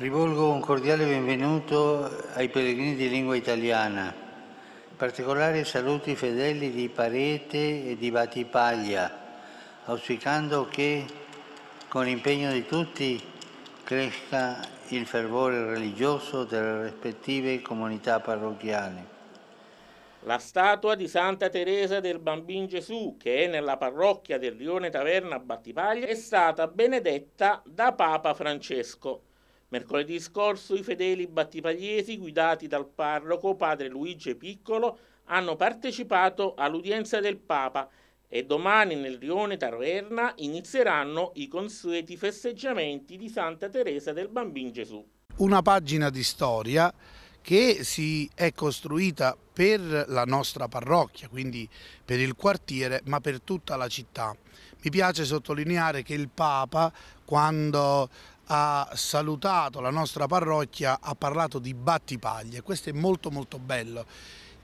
Rivolgo un cordiale benvenuto ai pellegrini di lingua italiana, in particolare saluti i fedeli di Parete e di Batipaglia, auspicando che con l'impegno di tutti cresca il fervore religioso delle rispettive comunità parrocchiali. La statua di Santa Teresa del Bambin Gesù, che è nella parrocchia del Rione Taverna a Battipaglia, è stata benedetta da Papa Francesco. Mercoledì scorso i fedeli battipagliesi, guidati dal parroco padre Luigi Piccolo, hanno partecipato all'udienza del Papa e domani nel Rione Taverna inizieranno i consueti festeggiamenti di Santa Teresa del Bambin Gesù. Una pagina di storia che si è costruita per la nostra parrocchia, quindi per il quartiere, ma per tutta la città. Mi piace sottolineare che il Papa, quando ha salutato la nostra parrocchia, ha parlato di battipaglie, questo è molto molto bello.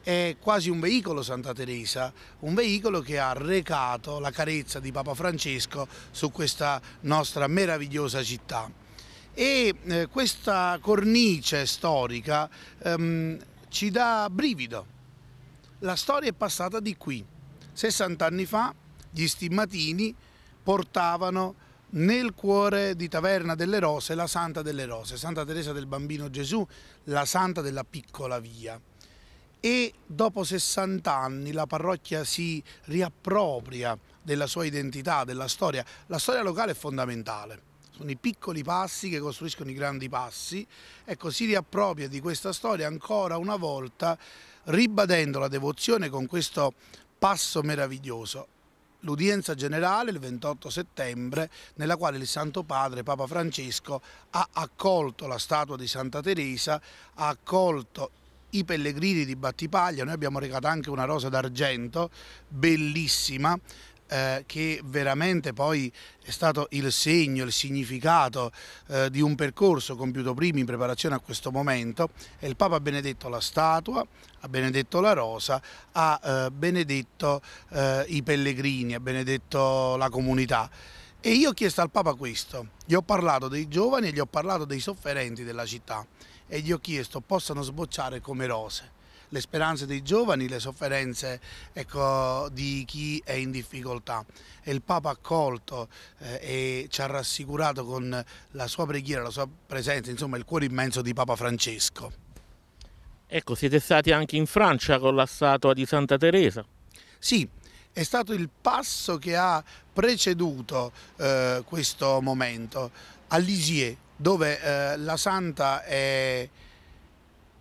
È quasi un veicolo Santa Teresa, un veicolo che ha recato la carezza di Papa Francesco su questa nostra meravigliosa città. E eh, questa cornice storica ehm, ci dà brivido. La storia è passata di qui. 60 anni fa gli stimmatini portavano nel cuore di Taverna delle Rose la Santa delle Rose, Santa Teresa del Bambino Gesù, la Santa della Piccola Via. E dopo 60 anni la parrocchia si riappropria della sua identità, della storia. La storia locale è fondamentale sono i piccoli passi che costruiscono i grandi passi, ecco si riappropria di questa storia ancora una volta ribadendo la devozione con questo passo meraviglioso l'udienza generale il 28 settembre nella quale il Santo Padre Papa Francesco ha accolto la statua di Santa Teresa, ha accolto i pellegrini di Battipaglia, noi abbiamo recato anche una rosa d'argento bellissima eh, che veramente poi è stato il segno, il significato eh, di un percorso compiuto prima in preparazione a questo momento è il Papa ha benedetto la statua, ha benedetto la rosa, ha eh, benedetto eh, i pellegrini, ha benedetto la comunità. E io ho chiesto al Papa questo, gli ho parlato dei giovani e gli ho parlato dei sofferenti della città e gli ho chiesto possano sbocciare come rose le speranze dei giovani, le sofferenze ecco, di chi è in difficoltà. E il Papa ha accolto eh, e ci ha rassicurato con la sua preghiera, la sua presenza, insomma il cuore immenso di Papa Francesco. Ecco, siete stati anche in Francia con la statua di Santa Teresa. Sì, è stato il passo che ha preceduto eh, questo momento a Lisieux, dove eh, la santa è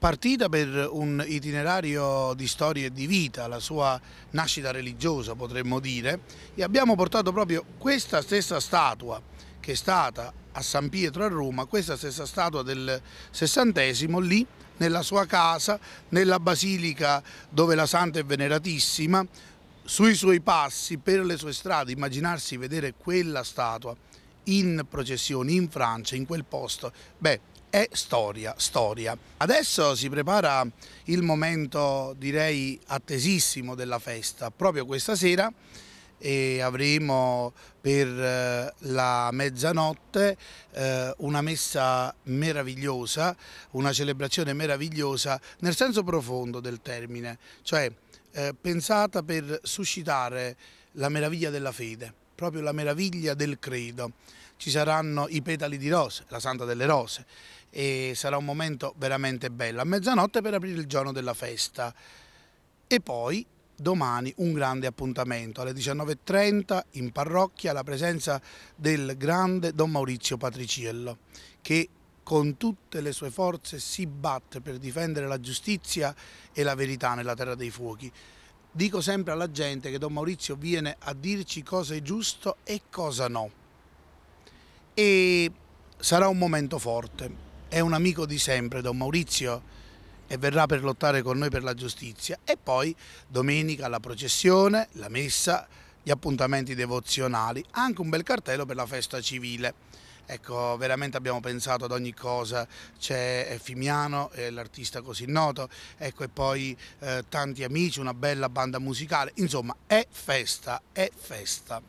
partita per un itinerario di storia e di vita, la sua nascita religiosa potremmo dire, e abbiamo portato proprio questa stessa statua che è stata a San Pietro a Roma, questa stessa statua del sessantesimo lì nella sua casa, nella basilica dove la santa è veneratissima, sui suoi passi, per le sue strade, immaginarsi vedere quella statua in processione in Francia, in quel posto, beh è storia, storia. Adesso si prepara il momento direi attesissimo della festa, proprio questa sera e eh, avremo per eh, la mezzanotte eh, una messa meravigliosa, una celebrazione meravigliosa nel senso profondo del termine, cioè pensata per suscitare la meraviglia della fede, proprio la meraviglia del credo ci saranno i petali di rose, la Santa delle Rose e sarà un momento veramente bello. A mezzanotte per aprire il giorno della festa e poi domani un grande appuntamento alle 19.30 in parrocchia la presenza del grande Don Maurizio Patriciello che con tutte le sue forze si batte per difendere la giustizia e la verità nella terra dei fuochi. Dico sempre alla gente che Don Maurizio viene a dirci cosa è giusto e cosa no e sarà un momento forte. È un amico di sempre, Don Maurizio, e verrà per lottare con noi per la giustizia. E poi domenica la processione, la messa, gli appuntamenti devozionali, anche un bel cartello per la festa civile. Ecco, veramente abbiamo pensato ad ogni cosa, c'è Effimiano, eh, l'artista così noto, ecco, e poi eh, tanti amici, una bella banda musicale, insomma è festa, è festa.